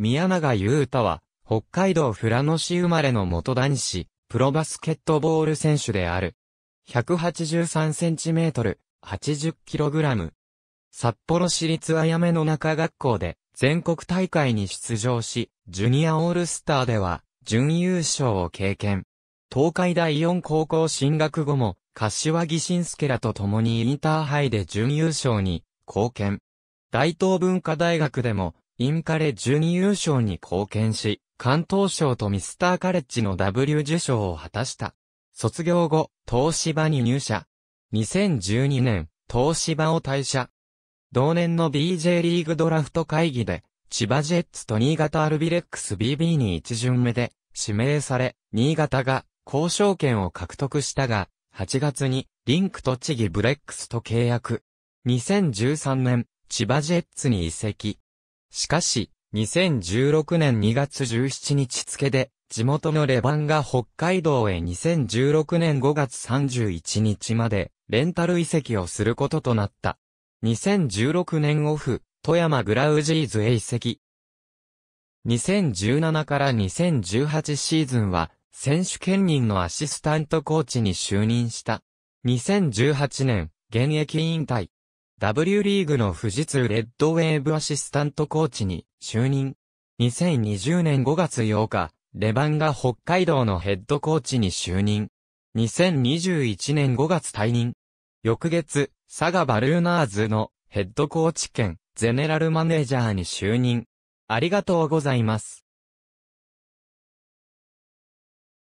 宮永優太は、北海道富良野市生まれの元男子、プロバスケットボール選手である。183センチメートル、80キログラム。札幌市立あやめの中学校で、全国大会に出場し、ジュニアオールスターでは、準優勝を経験。東海第四高校進学後も、柏木慎介らと共にインターハイで準優勝に貢献。大東文化大学でもインカレ準優勝に貢献し、関東賞とミスターカレッジの W 受賞を果たした。卒業後、東芝に入社。2012年、東芝を退社。同年の BJ リーグドラフト会議で、千葉ジェッツと新潟アルビレックス BB に一巡目で指名され、新潟が交渉権を獲得したが、8月にリンク栃木ブレックスと契約。2013年、千葉ジェッツに移籍。しかし、2016年2月17日付で、地元のレバンが北海道へ2016年5月31日まで、レンタル移籍をすることとなった。2016年オフ、富山グラウジーズへ移籍。2017から2018シーズンは、選手兼任のアシスタントコーチに就任した。2018年、現役引退。W リーグの富士通レッドウェーブアシスタントコーチに就任。2020年5月8日、レバンが北海道のヘッドコーチに就任。2021年5月退任。翌月、佐賀バルーナーズのヘッドコーチ兼ゼネラルマネージャーに就任。ありがとうございます。